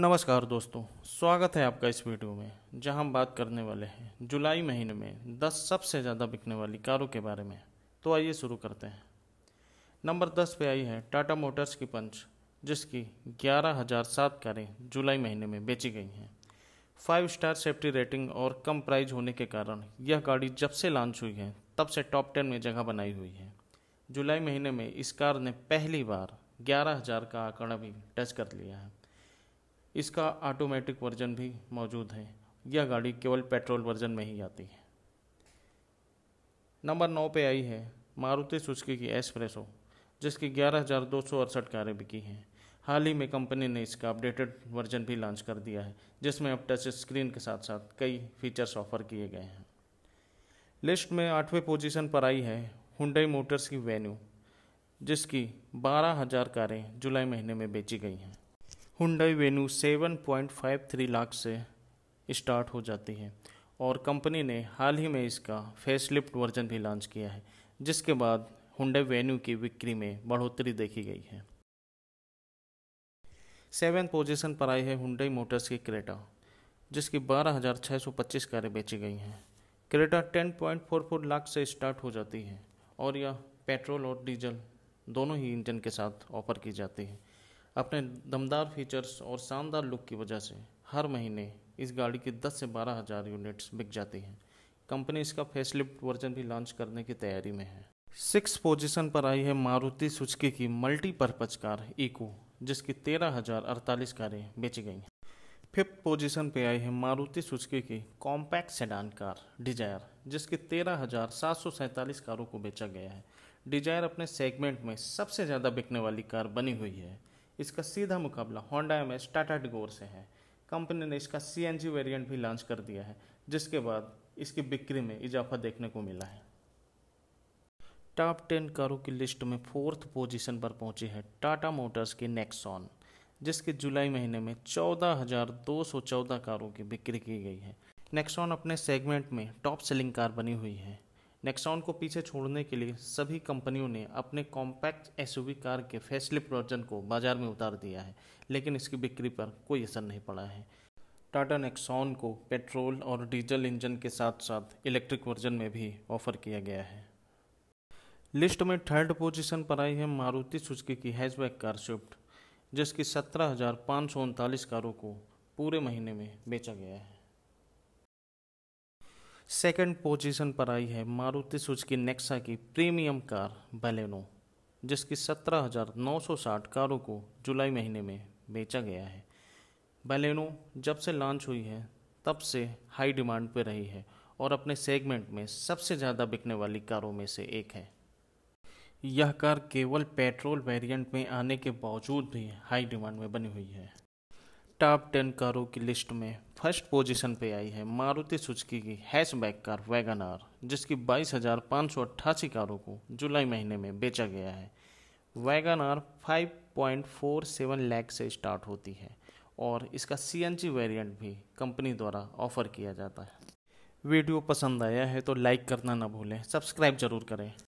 नमस्कार दोस्तों स्वागत है आपका इस वीडियो में जहां हम बात करने वाले हैं जुलाई महीने में 10 सबसे ज़्यादा बिकने वाली कारों के बारे में तो आइए शुरू करते हैं नंबर 10 पे आई है टाटा मोटर्स की पंच जिसकी ग्यारह हज़ार सात कारें जुलाई महीने में बेची गई हैं फाइव स्टार सेफ्टी रेटिंग और कम प्राइज होने के कारण यह गाड़ी जब से लॉन्च हुई है तब से टॉप टेन में जगह बनाई हुई है जुलाई महीने में इस कार ने पहली बार ग्यारह हज़ार का आंकड़ा भी टच कर लिया है इसका ऑटोमेटिक वर्जन भी मौजूद है यह गाड़ी केवल पेट्रोल वर्जन में ही आती है नंबर नौ पे आई है मारुति सुजुकी की एसप्रेसो जिसकी ग्यारह हज़ार दो सौ अड़सठ कारें बिकी हैं हाल ही में कंपनी ने इसका अपडेटेड वर्जन भी लॉन्च कर दिया है जिसमें अब टच स्क्रीन के साथ साथ कई फीचर्स ऑफर किए गए हैं लिस्ट में आठवें पोजीशन पर आई है हुंडई मोटर्स की वेन्यू जिसकी बारह हज़ार कारें जुलाई महीने में बेची गई हैं हुंडई वेन्यू 7.53 लाख से स्टार्ट हो जाती है और कंपनी ने हाल ही में इसका फेसलिफ्ट वर्जन भी लॉन्च किया है जिसके बाद हुंडई वेन्यू की बिक्री में बढ़ोतरी देखी गई है सेवन पोजीशन पर आई है हुंडई मोटर्स की क्रेटा जिसकी 12,625 कारें बेची गई हैं क्रेटा 10.44 लाख से स्टार्ट हो जाती है और यह पेट्रोल और डीजल दोनों ही इंजन के साथ ऑफर की जाती है अपने दमदार फीचर्स और शानदार लुक की वजह से हर महीने इस गाड़ी की 10 से बारह हज़ार यूनिट्स बिक जाती हैं कंपनी इसका फेसलिफ्ट वर्जन भी लॉन्च करने की तैयारी में है सिक्स पोजीशन पर आई है मारुति सुचकी की मल्टीपर्पज कार इको जिसकी तेरह हज़ार अड़तालीस कारें बेची गई हैं फिफ्थ पोजीशन पर आई है मारुति सुचकी की कॉम्पैक्ट सेडान कार डिजायर जिसकी तेरह हज़ार सात सौ सैंतालीस कारों को बेचा गया है डिजायर अपने सेगमेंट में सबसे ज़्यादा बिकने वाली कार बनी हुई है इसका सीधा मुकाबला Honda Amaze Tata Tigor से है कंपनी ने इसका सी एन जी वेरियंट भी लॉन्च कर दिया है जिसके बाद इसकी बिक्री में इजाफा देखने को मिला है टॉप टेन कारों की लिस्ट में फोर्थ पोजीशन पर पहुंची है टाटा मोटर्स की नेक्सॉन जिसके जुलाई महीने में 14,214 कारों की बिक्री की गई है नेक्सॉन अपने सेगमेंट में टॉप सेलिंग कार बनी हुई है नेक्सॉन को पीछे छोड़ने के लिए सभी कंपनियों ने अपने कॉम्पैक्ट एस कार के फैसले वर्जन को बाजार में उतार दिया है लेकिन इसकी बिक्री पर कोई असर नहीं पड़ा है टाटा नेक्सॉन को पेट्रोल और डीजल इंजन के साथ साथ इलेक्ट्रिक वर्जन में भी ऑफर किया गया है लिस्ट में थर्ड पोजीशन पर आई है मारुति सुजुकी की हैचबैक कार स्विफ्ट जिसकी सत्रह हज़ार पाँच सौ उनतालीस कारों को पूरे महीने में बेचा गया है सेकंड पोजीशन पर आई है मारुति सुजुकी नेक्सा की प्रीमियम कार बलेनो जिसकी 17,960 कारों को जुलाई महीने में बेचा गया है बलेनो जब से लॉन्च हुई है तब से हाई डिमांड पर रही है और अपने सेगमेंट में सबसे ज़्यादा बिकने वाली कारों में से एक है यह कार केवल पेट्रोल वेरिएंट में आने के बावजूद भी हाई डिमांड में बनी हुई है टॉप टेन कारों की लिस्ट में फर्स्ट पोजीशन पे आई है मारुति सुजुकी की हैशबैक कार वैगन आर जिसकी बाईस हज़ार पाँच सौ अट्ठासी कारों को जुलाई महीने में बेचा गया है Wagon R five point four seven lakh से स्टार्ट होती है और इसका सी एन जी वेरियंट भी कंपनी द्वारा ऑफर किया जाता है वीडियो पसंद आया है तो लाइक करना ना भूलें सब्सक्राइब जरूर करें